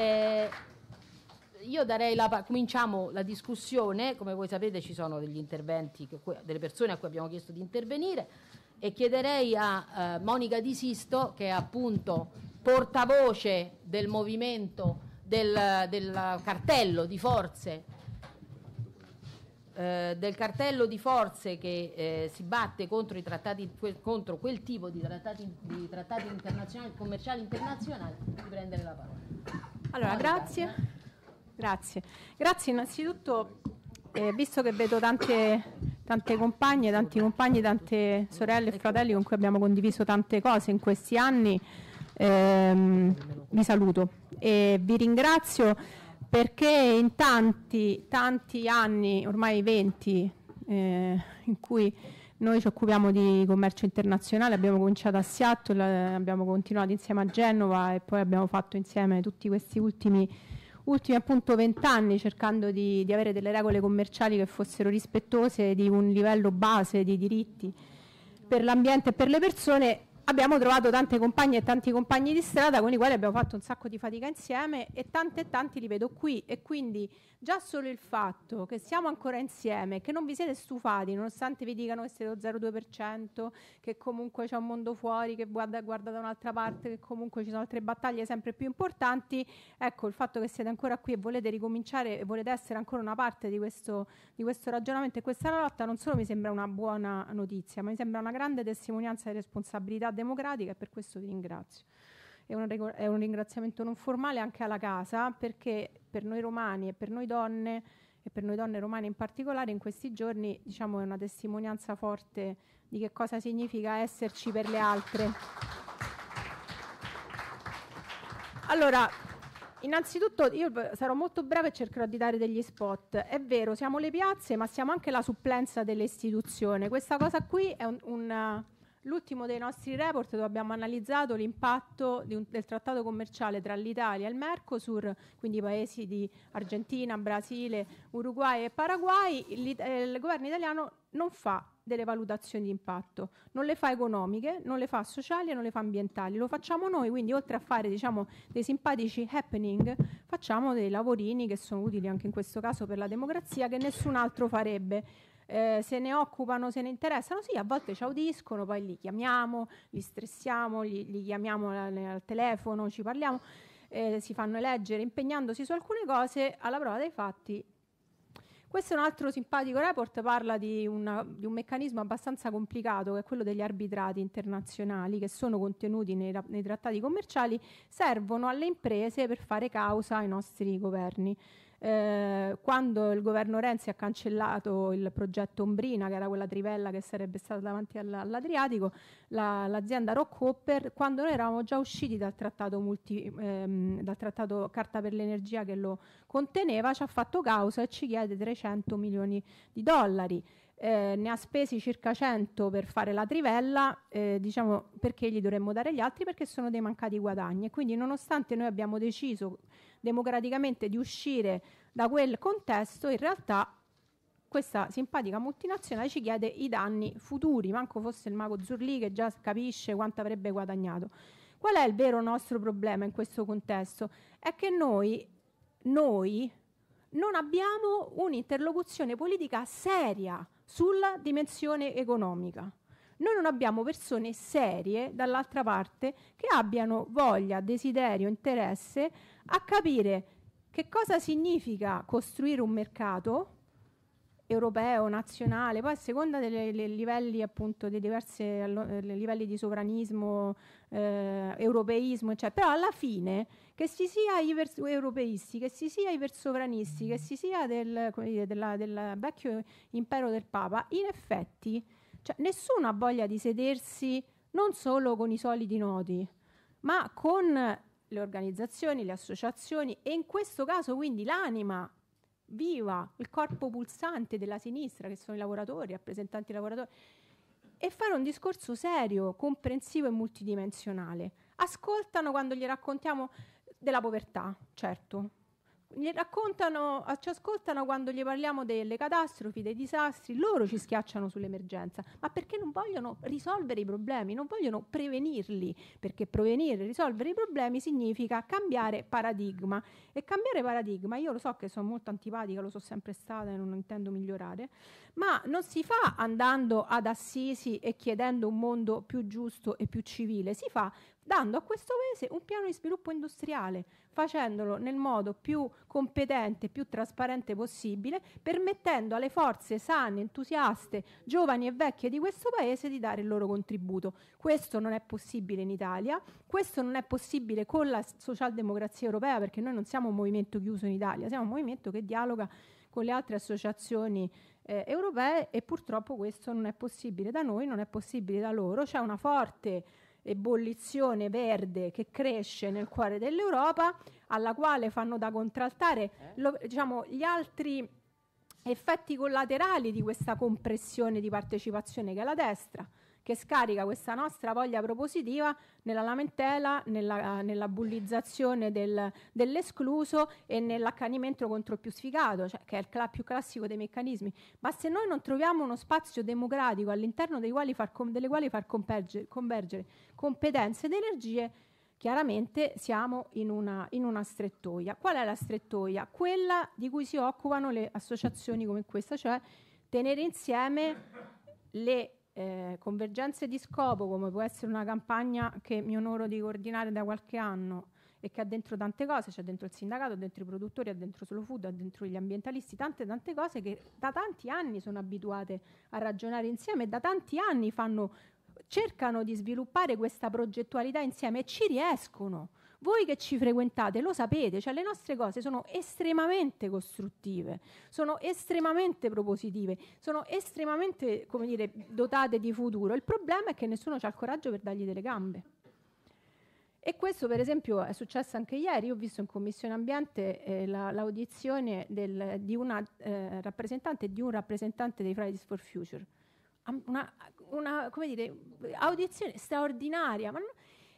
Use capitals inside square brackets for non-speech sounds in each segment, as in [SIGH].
Eh, io darei la cominciamo la discussione, come voi sapete ci sono degli interventi, che, delle persone a cui abbiamo chiesto di intervenire e chiederei a eh, Monica Di Sisto, che è appunto portavoce del movimento del, del cartello di forze eh, del cartello di forze che eh, si batte contro, i trattati, quel, contro, quel, tipo di trattati, di trattati internazionali, commerciali internazionali, di prendere la parola. Allora, grazie. Grazie. Grazie innanzitutto, eh, visto che vedo tante, tante compagne, tanti compagni, tante sorelle e ecco. fratelli con cui abbiamo condiviso tante cose in questi anni, ehm, vi saluto e vi ringrazio perché in tanti, tanti anni, ormai 20, eh, in cui noi ci occupiamo di commercio internazionale, abbiamo cominciato a Seattle, abbiamo continuato insieme a Genova e poi abbiamo fatto insieme tutti questi ultimi, ultimi appunto vent'anni cercando di, di, avere delle regole commerciali che fossero rispettose di un livello base di diritti per l'ambiente e per le persone abbiamo trovato tante compagne e tanti compagni di strada con i quali abbiamo fatto un sacco di fatica insieme e tante e tanti li vedo qui e quindi già solo il fatto che siamo ancora insieme, che non vi siete stufati nonostante vi dicano che siete lo 0,2%, che comunque c'è un mondo fuori, che guarda, guarda da un'altra parte, che comunque ci sono altre battaglie sempre più importanti, ecco il fatto che siete ancora qui e volete ricominciare e volete essere ancora una parte di questo, di questo ragionamento e questa lotta non solo mi sembra una buona notizia, ma mi sembra una grande testimonianza di responsabilità democratica e per questo vi ringrazio. È un, è un ringraziamento non formale anche alla casa perché per noi romani e per noi donne e per noi donne romane in particolare in questi giorni diciamo è una testimonianza forte di che cosa significa esserci per le altre. Allora, innanzitutto io sarò molto breve e cercherò di dare degli spot. È vero, siamo le piazze, ma siamo anche la supplenza dell'istituzione. Questa cosa qui è un, un L'ultimo dei nostri report dove abbiamo analizzato l'impatto un, del trattato commerciale tra l'Italia e il Mercosur, quindi i paesi di Argentina, Brasile, Uruguay e Paraguay, eh, il governo italiano non fa delle valutazioni di impatto, non le fa economiche, non le fa sociali e non le fa ambientali, lo facciamo noi, quindi oltre a fare diciamo, dei simpatici happening, facciamo dei lavorini che sono utili anche in questo caso per la democrazia che nessun altro farebbe eh, se ne occupano, se ne interessano, sì, a volte ci audiscono, poi li chiamiamo, li stressiamo, li, li chiamiamo al, al telefono, ci parliamo, eh, si fanno eleggere impegnandosi su alcune cose, alla prova dei fatti questo è un altro simpatico report, parla di, una, di, un meccanismo abbastanza complicato che è quello degli arbitrati internazionali che sono contenuti nei, nei trattati commerciali, servono alle imprese per fare causa ai nostri governi. Eh, quando il governo Renzi ha cancellato il progetto Ombrina, che era quella trivella che sarebbe stata davanti all'Adriatico, la, l'azienda Rock Hopper, quando noi eravamo già usciti dal trattato, multi, ehm, dal trattato Carta per l'Energia che lo conteneva, ci ha fatto causa e ci chiede 300 milioni di dollari eh, ne ha spesi circa 100 per fare la trivella, eh, diciamo perché gli dovremmo dare gli altri perché sono dei mancati guadagni e quindi nonostante noi abbiamo deciso democraticamente di uscire da quel contesto, in realtà questa simpatica multinazionale ci chiede i danni futuri, manco fosse il mago Zurli che già capisce quanto avrebbe guadagnato. Qual è il vero nostro problema in questo contesto? È che noi, noi non abbiamo un'interlocuzione politica seria sulla dimensione economica. Noi non abbiamo persone serie dall'altra parte che abbiano voglia, desiderio, interesse a capire che cosa significa costruire un mercato europeo, nazionale, poi a seconda dei livelli appunto dei diversi eh, livelli di sovranismo, eh, europeismo, eccetera. Però alla fine che si sia iper europeisti, che si sia sovranisti, che si sia del, dire, della, del vecchio impero del Papa, in effetti cioè, nessuno ha voglia di sedersi non solo con i soliti noti, ma con le organizzazioni, le associazioni e in questo caso quindi l'anima viva, il corpo pulsante della sinistra, che sono i lavoratori, i rappresentanti dei lavoratori, e fare un discorso serio, comprensivo e multidimensionale. Ascoltano quando gli raccontiamo della povertà, certo, gli raccontano, ci ascoltano quando gli parliamo delle catastrofi, dei disastri, loro ci schiacciano sull'emergenza, ma perché non vogliono risolvere i problemi, non vogliono prevenirli, perché prevenire e risolvere i problemi significa cambiare paradigma. E cambiare paradigma, io lo so che sono molto antipatica, lo so sempre stata e non intendo migliorare, ma non si fa andando ad Assisi e chiedendo un mondo più giusto e più civile, si fa dando a questo paese un piano di sviluppo industriale, facendolo nel modo più competente, più trasparente possibile, permettendo alle forze sane, entusiaste, giovani e vecchie di questo paese di dare il loro contributo. Questo non è possibile in Italia, questo non è possibile con la socialdemocrazia europea, perché noi non siamo un movimento chiuso in Italia, siamo un movimento che dialoga con le altre associazioni eh, europee e purtroppo questo non è possibile da noi, non è possibile da loro. C'è una forte ebollizione verde che cresce nel cuore dell'Europa, alla quale fanno da contraltare eh? lo, diciamo, gli altri effetti collaterali di questa compressione di partecipazione che è la destra che scarica questa nostra voglia propositiva nella lamentela, nella, nella bullizzazione del, dell'escluso e nell'accanimento contro il più sfigato, cioè, che è il cla- più classico dei meccanismi. Ma se noi non troviamo uno spazio democratico all'interno dei quali far com- delle quali far comperge- convergere competenze ed energie, chiaramente siamo in una, in una, strettoia. Qual è la strettoia? Quella di cui si occupano le associazioni come questa, cioè tenere insieme le eh, convergenze di scopo, come può essere una campagna che mi onoro di coordinare da qualche anno e che ha dentro tante cose, c'è dentro il sindacato, dentro i produttori, ha dentro Solo Food, ha dentro gli ambientalisti, tante tante cose che da tanti anni sono abituate a ragionare insieme e da tanti anni fanno, cercano di sviluppare questa progettualità insieme e ci riescono voi che ci frequentate lo sapete, cioè le nostre cose sono estremamente costruttive, sono estremamente propositive, sono estremamente, come dire, dotate di futuro. Il problema è che nessuno ha il coraggio per dargli delle gambe. E questo per esempio è successo anche ieri, Io ho visto in Commissione Ambiente eh, la, l'audizione del, di una eh, rappresentante di un rappresentante dei Fridays for Future. Una, una dire, audizione straordinaria, ma non,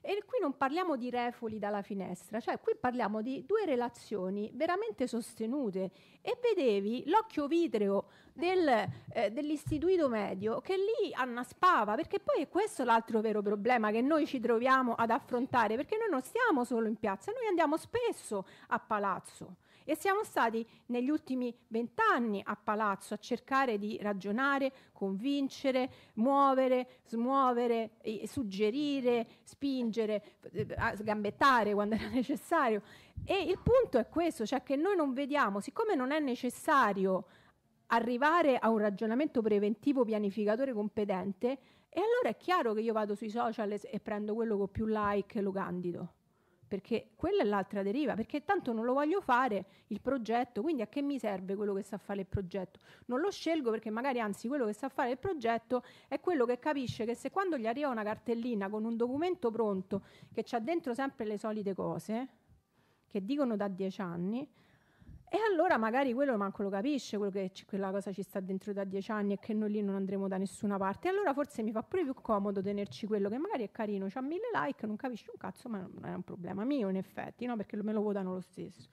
e qui non parliamo di refoli dalla finestra, cioè qui parliamo di due relazioni veramente sostenute e vedevi l'occhio vitreo del, eh, dell'istituto medio che lì annaspava, perché poi è questo l'altro vero problema che noi ci troviamo ad affrontare, perché noi non stiamo solo in piazza, noi andiamo spesso a palazzo. E siamo stati negli ultimi vent'anni a Palazzo a cercare di ragionare, convincere, muovere, smuovere, suggerire, spingere, eh, sgambettare quando era [LAUGHS] necessario. E il punto è questo, cioè che noi non vediamo, siccome non è necessario arrivare a un ragionamento preventivo pianificatore competente, e allora è chiaro che io vado sui social e prendo quello con più like e lo candido perché quella è l'altra deriva, perché tanto non lo voglio fare il progetto, quindi a che mi serve quello che sa fare il progetto? Non lo scelgo perché magari anzi quello che sa fare il progetto è quello che capisce che se quando gli arriva una cartellina con un documento pronto che c'ha dentro sempre le solite cose, che dicono da dieci anni, e allora magari quello manco lo capisce, quello che c- quella cosa ci sta dentro da dieci anni e che noi lì non andremo da nessuna parte. Allora forse mi fa pure più comodo tenerci quello che magari è carino, ha mille like, non capisce un cazzo, ma non è un problema mio in effetti, no? perché me lo votano lo stesso.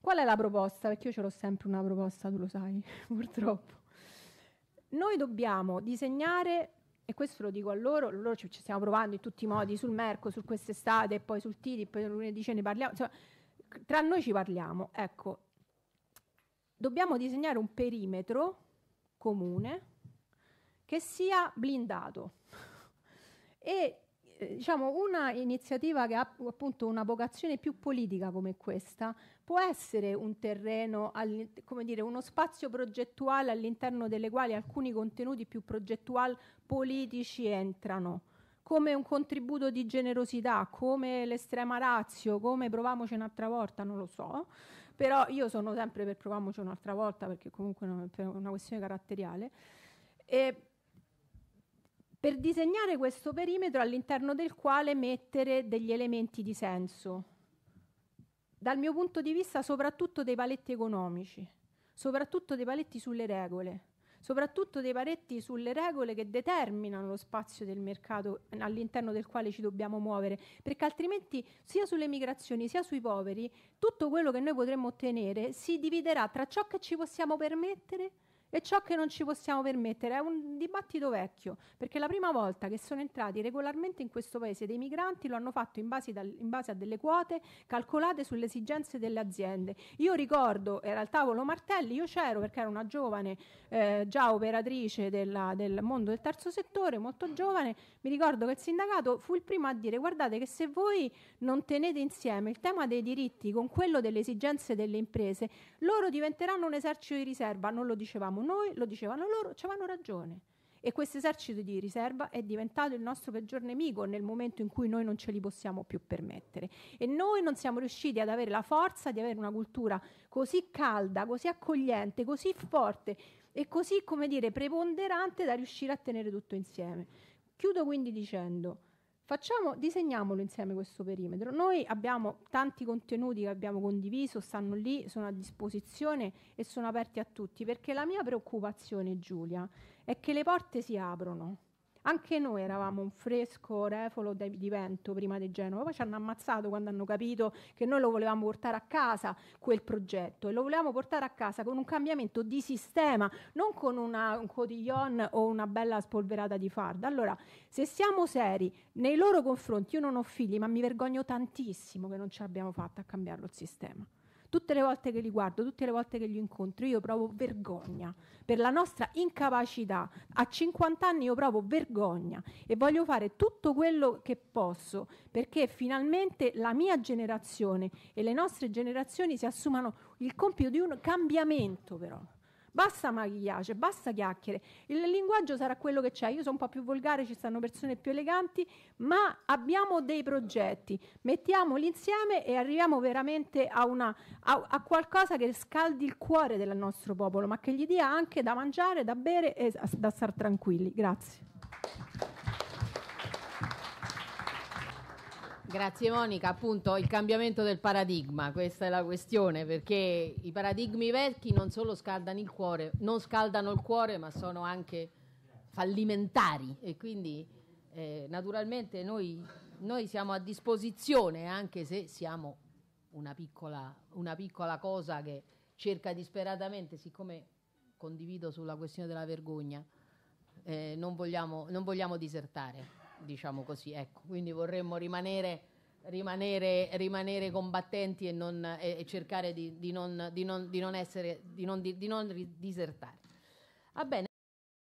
Qual è la proposta? Perché io ce l'ho sempre una proposta, tu lo sai, [LAUGHS] purtroppo. Noi dobbiamo disegnare, e questo lo dico a loro, loro ci, ci stiamo provando in tutti i modi, sul Merco, su quest'estate, poi sul TTIP, poi lunedì ce ne parliamo, insomma, tra noi ci parliamo. Ecco, dobbiamo disegnare un perimetro comune che sia blindato. e eh, diciamo, una iniziativa che ha appunto una vocazione più politica come questa può essere un terreno, come dire, uno spazio progettuale all'interno delle quali alcuni contenuti più progettual politici entrano come un contributo di generosità, come l'estrema razio, come proviamoci un'altra volta, non lo so, però io sono sempre per proviamoci un'altra volta perché comunque è una questione caratteriale. E per disegnare questo perimetro all'interno del quale mettere degli elementi di senso, dal mio punto di vista soprattutto dei paletti economici, soprattutto dei paletti sulle regole soprattutto dei paretti sulle regole che determinano lo spazio del mercato all'interno del quale ci dobbiamo muovere, perché altrimenti sia sulle migrazioni sia sui poveri tutto quello che noi potremmo ottenere si dividerà tra ciò che ci possiamo permettere e ciò che non ci possiamo permettere. È un dibattito vecchio, perché la prima volta che sono entrati regolarmente in questo paese dei migranti lo hanno fatto in base, dal, in base a delle quote calcolate sulle esigenze delle aziende. Io ricordo, era al tavolo Martelli, io c'ero perché ero una giovane eh, già operatrice della, del mondo del terzo settore, molto giovane, mi ricordo che il sindacato fu il primo a dire guardate che se voi non tenete insieme il tema dei diritti con quello delle esigenze delle imprese, loro diventeranno un esercito di riserva, non lo dicevamo dicevamo noi, lo dicevano loro, ci avevano ragione. E questo esercito di riserva è diventato il nostro peggior nemico nel momento in cui noi non ce li possiamo più permettere. E noi non siamo riusciti ad avere la forza di avere una cultura così calda, così accogliente, così forte e così, come dire, preponderante da riuscire a tenere tutto insieme. Chiudo quindi dicendo Facciamo, disegniamolo insieme questo perimetro. Noi abbiamo tanti contenuti che abbiamo condiviso, stanno lì, sono a disposizione e sono aperti a tutti, perché la mia preoccupazione, Giulia, è che le porte si aprono anche noi eravamo un fresco refolo di, vento prima di Genova, poi ci hanno ammazzato quando hanno capito che noi lo volevamo portare a casa quel progetto e lo volevamo portare a casa con un cambiamento di sistema, non con una, un cotillon o una bella spolverata di farda. Allora, se siamo seri nei loro confronti, io non ho figli, ma mi vergogno tantissimo che non ce l'abbiamo fatta a cambiarlo il sistema. Tutte le volte che li guardo, tutte le volte che li incontro, io provo vergogna per la nostra incapacità. A 50 anni io provo vergogna e voglio fare tutto quello che posso perché finalmente la mia generazione e le nostre generazioni si assumano il compito di un cambiamento però. Basta maquillage, basta chiacchiere. Il linguaggio sarà quello che c'è. Io sono un po' più volgare, ci stanno persone più eleganti, ma abbiamo dei progetti. Mettiamoli insieme e arriviamo veramente a, una, a, a qualcosa che scaldi il cuore del nostro popolo, ma che gli dia anche da mangiare, da bere e da star tranquilli. Grazie. Grazie Monica, appunto il cambiamento del paradigma, questa è la questione, perché i paradigmi vecchi non solo scaldano il cuore, non scaldano il cuore, ma sono anche fallimentari e quindi eh, naturalmente noi, noi, siamo a disposizione, anche se siamo una piccola, una piccola cosa che cerca disperatamente, siccome condivido sulla questione della vergogna, eh, non, vogliamo, non vogliamo disertare diciamo così. Ecco, quindi vorremmo rimanere, rimanere, rimanere combattenti e, non, e, e cercare di, di, non, di, non, di non essere, di non, di non disertare. Va bene.